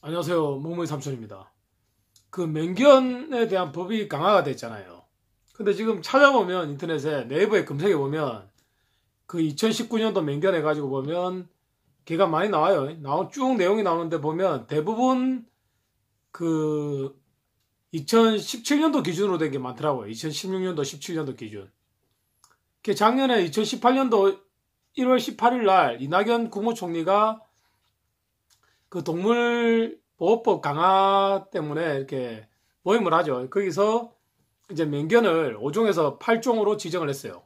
안녕하세요. 몽무이 삼촌입니다. 그 맹견에 대한 법이 강화가 됐잖아요. 근데 지금 찾아보면 인터넷에 네이버에 검색해 보면 그 2019년도 맹견 해가지고 보면 개가 많이 나와요. 나온 쭉 내용이 나오는데 보면 대부분 그 2017년도 기준으로 된 게 많더라고요. 2016년도, 17년도 기준. 걔 그 작년에 2018년도 1월 18일 날 이낙연 국무총리가 그 동물 보호법 강화 때문에 이렇게 모임을 하죠. 거기서 이제 m 견을 5종에서 8종으로 지정을 했어요.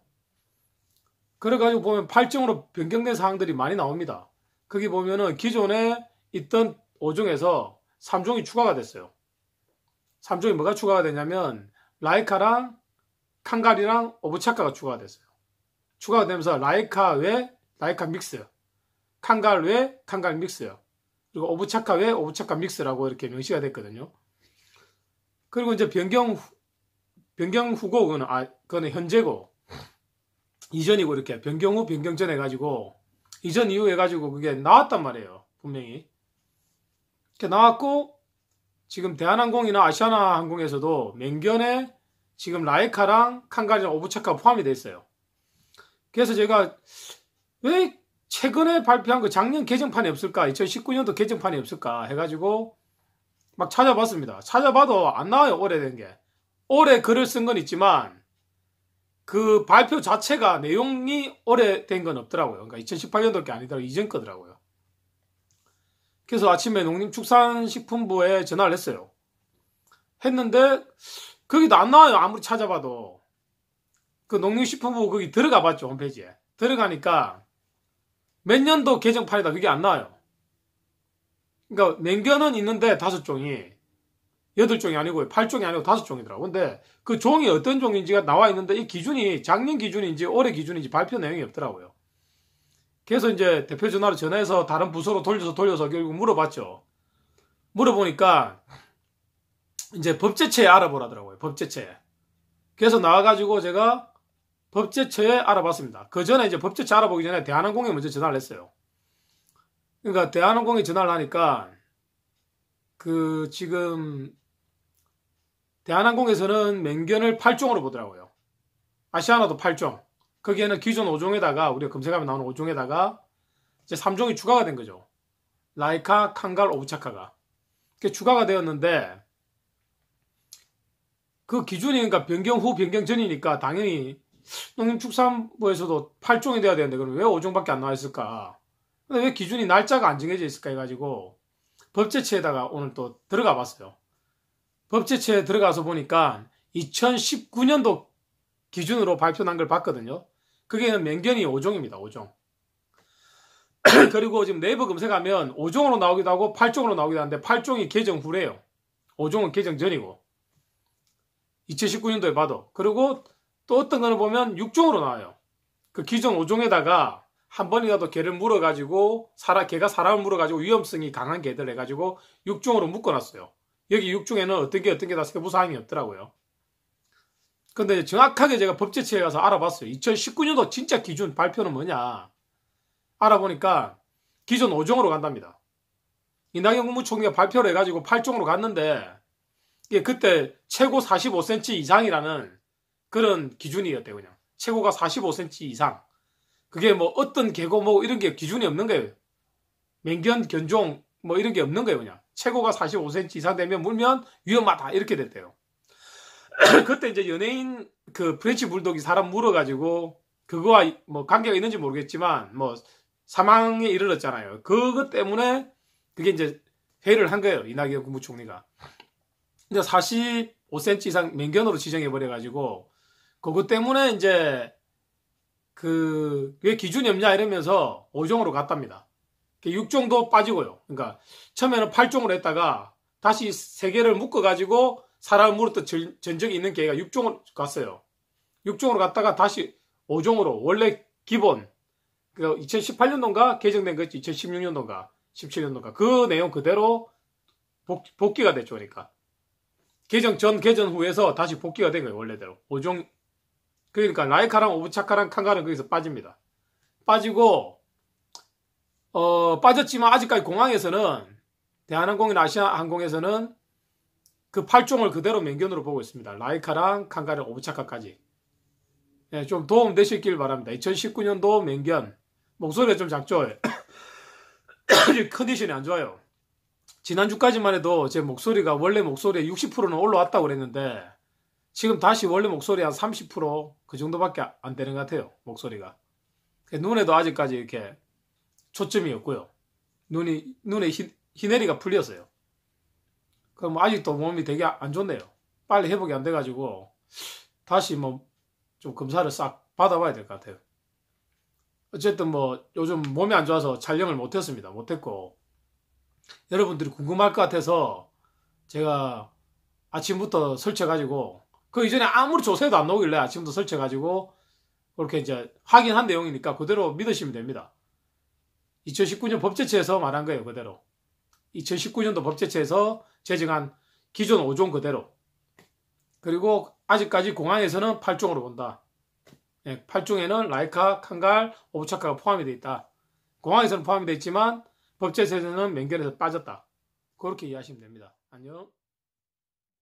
그래가지고 보면 8종으로 변경된 사항들이 많이 나옵니다. 거기 보면은 기존에 있던 5종에서 3종이 추가가 됐어요. 3종이 뭐가 추가가 되냐면 라이카랑 칸갈이랑 오브차카가 추가가 됐어요. 추가가 되면서 라이카 외 라이카 믹스, 칸갈 외 칸갈 믹스, 요 그리고 오브차카 외 오브차카 믹스라고 이렇게 명시가 됐거든요. 그리고 이제 변경 변경 후고 그거는 아 그거는 현재고 이전이고 이렇게 변경 후 변경 전 해가지고 이전 이후 해가지고 그게 나왔단 말이에요 분명히 이렇게 나왔고 지금 대한항공이나 아시아나항공에서도 맹견에 지금 라이카랑 칸가리랑 오브차카 포함이 돼 있어요. 그래서 제가 왜 최근에 발표한 거 그 작년 개정판이 없을까? 2019년도 개정판이 없을까? 해가지고 막 찾아봤습니다. 찾아봐도 안 나와요, 오래된 게. 올해 글을 쓴 건 있지만 그 발표 자체가 내용이 오래된 건 없더라고요. 그러니까 2018년도 게 아니더라고 이전 거더라고요. 그래서 아침에 농림축산식품부에 전화를 했어요. 했는데 거기도 안 나와요. 아무리 찾아봐도 그 농림식품부 거기 들어가 봤죠 홈페이지에 들어가니까 몇 년도 개정판이다 그게 안 나와요. 그러니까 냉견은 있는데 다섯 종이 여덟 종이 아니고 팔 종이 아니고 다섯 종이더라고. 근데 그 종이 어떤 종인지가 나와 있는데 이 기준이 작년 기준인지 올해 기준인지 발표 내용이 없더라고요. 그래서 이제 대표 전화로 전화해서 다른 부서로 돌려서 돌려서 결국 물어봤죠. 물어보니까 이제 법제체에 알아보라더라고요. 법제체. 그래서 나와가지고 제가 법제처에 알아봤습니다. 그 전에 이제 법제처 알아보기 전에 대한항공에 먼저 전화를 했어요. 그러니까 대한항공에 전화를 하니까 그 지금 대한항공에서는 맹견을 8종으로 보더라고요. 아시아나도 8종. 거기에는 기존 5종에다가 우리가 검색하면 나오는 5종에다가 이제 3종이 추가가 된 거죠. 라이카, 칸갈, 오브차카가. 그게 추가가 되었는데 그 기준이 그러니까 변경 후 변경 전이니까 당연히 농림축산부에서도 8종이 돼야 되는데 그럼 왜 5종밖에 안 나와 있을까? 근데 왜 기준이 날짜가 안 정해져 있을까 해가지고 법제처에다가 오늘 또 들어가 봤어요. 법제처에 들어가서 보니까 2019년도 기준으로 발표난 걸 봤거든요. 그게 맹견이 5종입니다. 5종. 그리고 지금 네이버 검색하면 5종으로 나오기도 하고 8종으로 나오기도 하는데 8종이 개정 후래요. 5종은 개정 전이고. 2019년도에 봐도. 그리고 또 어떤 거는 보면 6종으로 나와요. 그 기존 5종에다가 한 번이라도 개를 물어가지고 사람 개가 사람을 물어가지고 위험성이 강한 개들 해가지고 6종으로 묶어놨어요. 여기 6종에는 어떤 게 어떤 게 다 세부사항이 없더라고요. 근데 정확하게 제가 법제처에 가서 알아봤어요. 2019년도 진짜 기준 발표는 뭐냐. 알아보니까 기존 5종으로 간답니다. 이낙연 국무총리가 발표를 해가지고 8종으로 갔는데, 예, 그때 최고 45cm 이상이라는 그런 기준이었대요, 그냥. 최고가 45cm 이상. 그게 뭐 어떤 개고 뭐 이런 게 기준이 없는 거예요. 맹견, 견종 뭐 이런 게 없는 거예요, 그냥. 최고가 45cm 이상 되면 물면 위험하다. 이렇게 됐대요. 그때 이제 연예인 그 프렌치 불독이 사람 물어가지고 그거와 뭐 관계가 있는지 모르겠지만 뭐 사망에 이르렀잖아요. 그것 때문에 그게 이제 회의를 한 거예요. 이낙연 국무총리가. 근데 45cm 이상 맹견으로 지정해버려가지고 그것 때문에 이제 그왜 기준이 없냐 이러면서 5종으로 갔답니다. 6종도 빠지고요. 그러니까 처음에는 8종으로 했다가 다시 3개를 묶어가지고 사람을 물었던 전적이 있는 개가 6종으로 갔어요. 6종으로 갔다가 다시 5종으로 원래 기본 그 2018년도인가 개정된 것이 2016년도인가 17년도인가 그 내용 그대로 복, 복귀가 됐죠. 그러니까 개정 전 개정 후에서 다시 복귀가 된 거예요. 원래대로 5종 그러니까 라이카랑 오브차카랑 칸가는 거기서 빠집니다. 빠지고 어, 빠졌지만 아직까지 공항에서는 대한항공이나 아시아항공에서는 그 팔종을 그대로 맹견으로 보고 있습니다. 라이카랑 칸가랑 오브차카까지. 네, 좀 도움 되셨길 바랍니다. 2019년도 맹견. 목소리가 좀 작죠? 컨디션이 안 좋아요. 지난주까지만 해도 제 목소리가 원래 목소리의 60%는 올라왔다고 그랬는데 지금 다시 원래 목소리 한 30%그 정도밖에 안 되는 것 같아요. 목소리가. 눈에도 아직까지 이렇게 초점이 없고요. 눈이, 눈에 히, 히네리가 풀렸어요. 그럼 아직도 몸이 되게 안 좋네요. 빨리 회복이 안 돼가지고 다시 뭐 좀 검사를 싹 받아봐야 될 것 같아요. 어쨌든 뭐 요즘 몸이 안 좋아서 촬영을 못했습니다. 못했고 여러분들이 궁금할 것 같아서 제가 아침부터 설쳐가지고 그 이전에 아무리 조세도안 나오길래 아침부터 설치해가지고 그렇게 이제 확인한 내용이니까 그대로 믿으시면 됩니다. 2019년 법제처에서 말한 거예요, 그대로. 2019년도 법제처에서 제정한 기존 5종 그대로. 그리고 아직까지 공항에서는 8종으로 본다. 네, 예, 8종에는 라이카, 칸갈, 오브차카가 포함이 되어 있다. 공항에서는 포함이 되어 있지만 법제처에서는 맹견에서 빠졌다. 그렇게 이해하시면 됩니다. 안녕.